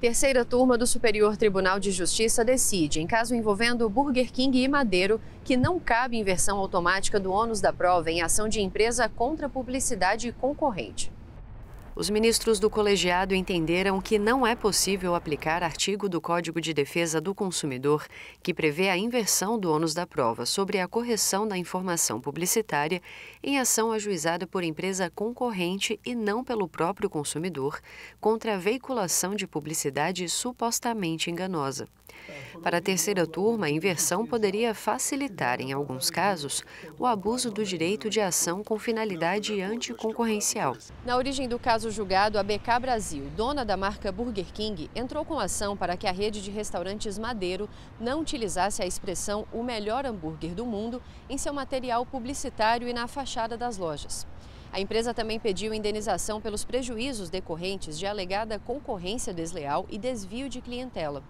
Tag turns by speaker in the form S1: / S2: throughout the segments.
S1: Terceira turma do Superior Tribunal de Justiça decide, em caso envolvendo Burger King e Madeiro, que não cabe inversão automática do ônus da prova em ação de empresa contra publicidade concorrente. Os ministros do colegiado entenderam que não é possível aplicar artigo do Código de Defesa do Consumidor que prevê a inversão do ônus da prova sobre a correção da informação publicitária em ação ajuizada por empresa concorrente e não pelo próprio consumidor contra a veiculação de publicidade supostamente enganosa. Para a terceira turma, a inversão poderia facilitar, em alguns casos, o abuso do direito de ação com finalidade anticoncorrencial. Na origem do caso julgado, a BK Brasil, dona da marca Burger King, entrou com ação para que a rede de restaurantes Madeiro não utilizasse a expressão o melhor hambúrguer do mundo em seu material publicitário e na fachada das lojas. A empresa também pediu indenização pelos prejuízos decorrentes de alegada concorrência desleal e desvio de clientela.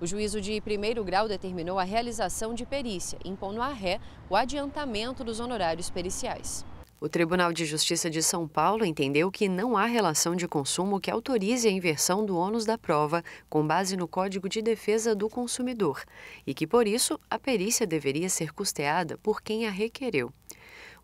S1: O juízo de primeiro grau determinou a realização de perícia, impondo à ré o adiantamento dos honorários periciais. O Tribunal de Justiça de São Paulo entendeu que não há relação de consumo que autorize a inversão do ônus da prova, com base no Código de Defesa do Consumidor, e que, por isso, a perícia deveria ser custeada por quem a requereu.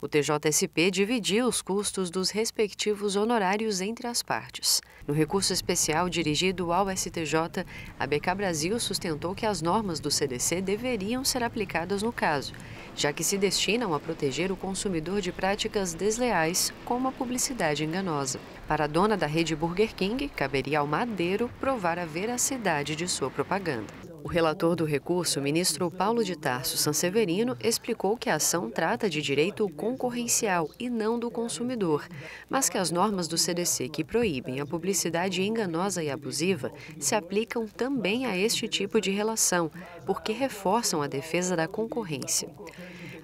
S1: O TJSP dividiu os custos dos respectivos honorários entre as partes. No recurso especial dirigido ao STJ, a BK Brasil sustentou que as normas do CDC deveriam ser aplicadas no caso, já que se destinam a proteger o consumidor de práticas desleais, como a publicidade enganosa. Para a dona da rede Burger King, caberia ao Madeiro provar a veracidade de sua propaganda. O relator do recurso, ministro Paulo de Tarso Sanseverino, explicou que a ação trata de direito concorrencial e não do consumidor, mas que as normas do CDC que proíbem a publicidade enganosa e abusiva se aplicam também a este tipo de relação, porque reforçam a defesa da concorrência.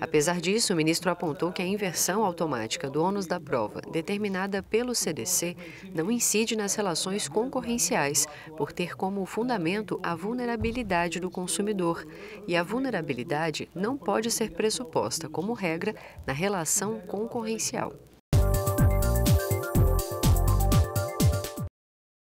S1: Apesar disso, o ministro apontou que a inversão automática do ônus da prova, determinada pelo CDC, não incide nas relações concorrenciais, por ter como fundamento a vulnerabilidade do consumidor. E a vulnerabilidade não pode ser pressuposta como regra na relação concorrencial.